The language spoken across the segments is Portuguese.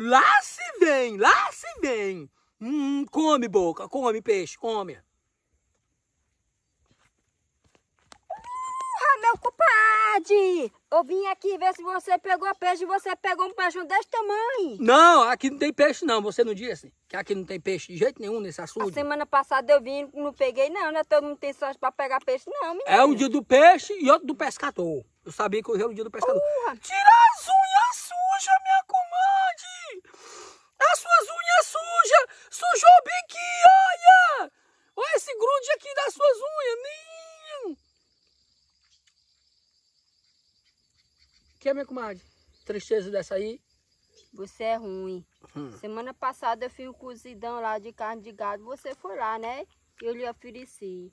Lá se vem, lá se vem. Hum, come, boca, come, peixe, come. Ah, meu compadre, eu vim aqui ver se você pegou peixe e você pegou um peixe desse tamanho. Não, aqui não tem peixe não, você não disse assim, que aqui não tem peixe de jeito nenhum nesse açude. A semana passada eu vim não peguei não, né? Todo mundo tem sorte para pegar peixe não, menino. É um dia do peixe e outro do pescador. Eu sabia que hoje era o dia do pescador. Tira as unhas suas unhas. Nem... Que é, minha comadre? Tristeza dessa aí? Você é ruim. Hum. Semana passada eu fiz um cozidão lá de carne de gado. Você foi lá, né? Eu lhe ofereci.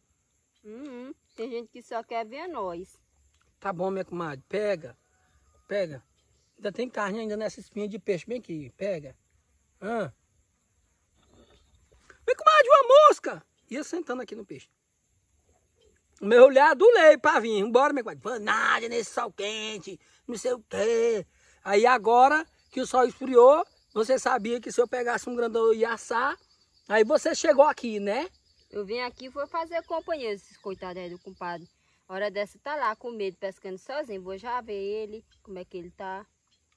Uhum. Tem gente que só quer ver nós. Tá bom, minha comadre. Pega. Pega. Ainda tem carne ainda nessa espinha de peixe bem aqui. Pega. Ah. Vem, comadre, uma mosca! Ia sentando aqui no peixe. Meu olhar adulei pra vir. Embora, meu pai. Nada nesse sol quente, não sei o quê. Aí agora que o sol esfriou, você sabia que se eu pegasse um grandão eu ia assar. Aí você chegou aqui, né? Eu vim aqui foi fazer companhia esses coitados aí do compadre. Hora dessa tá lá com medo, pescando sozinho. Vou já ver ele, como é que ele tá.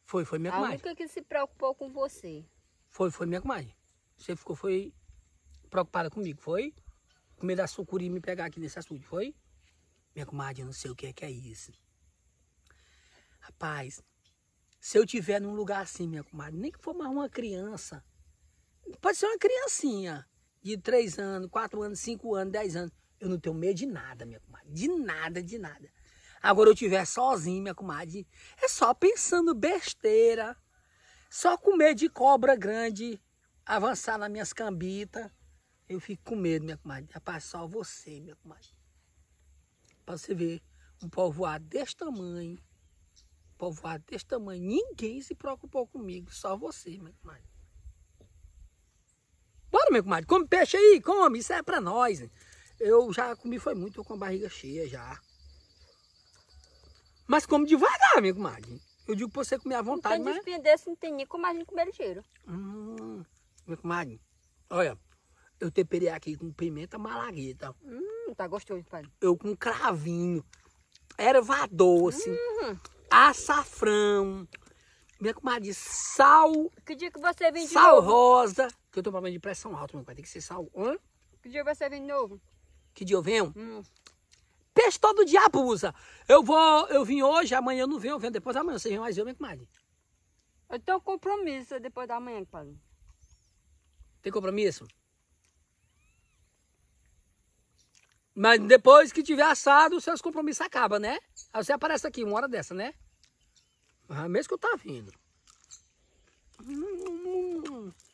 Foi, foi minha comadre. A única que se preocupou com você. Foi, foi minha comadre. Você ficou, foi preocupada comigo, foi? com medo da sucuri me pegar aqui nesse açude, foi? Minha comadre, eu não sei o que é que é isso. Rapaz, se eu tiver num lugar assim, minha comadre, nem que for mais uma criança, pode ser uma criancinha de 3 anos, 4 anos, 5 anos, 10 anos, eu não tenho medo de nada, minha comadre, de nada, de nada. Agora eu tiver sozinho, minha comadre, é só pensando besteira, só com medo de cobra grande avançar nas minhas cambitas, eu fico com medo, minha comadre. Rapaz, só você, minha comadre. Pra você ver, um povoado desse tamanho, um povoado desse tamanho, ninguém se preocupou comigo, só você, minha comadre. Bora, minha comadre, come peixe aí, come, isso é pra nós. Eu já comi foi muito, tô com a barriga cheia já. Mas come devagar, minha comadre. Eu digo pra você comer à vontade, mas... Tem desse, não tem nem como a gente comer ligeiro. Hum, minha comadre, olha... Eu temperei aqui com pimenta malagueta. Hum, tá gostoso, pai. Eu com cravinho, erva doce, hum. açafrão. Minha comadre, sal. Que dia que você vem de sal novo? Sal rosa. Que eu tô problema de pressão alta, meu pai. Tem que ser sal. Hã? Que dia você vem de novo? Que dia eu venho? Hum. Peixe todo dia abusa. Eu vou, eu vim hoje, amanhã eu não venho, eu venho depois da manhã. Você vem mais eu, minha comadre? Eu tenho compromisso depois da manhã, pai Tem compromisso? Mas depois que tiver assado, seus compromissos acabam, né? Aí você aparece aqui uma hora dessa, né? Ah, mesmo que eu tá vindo. Hum, hum, hum. hum.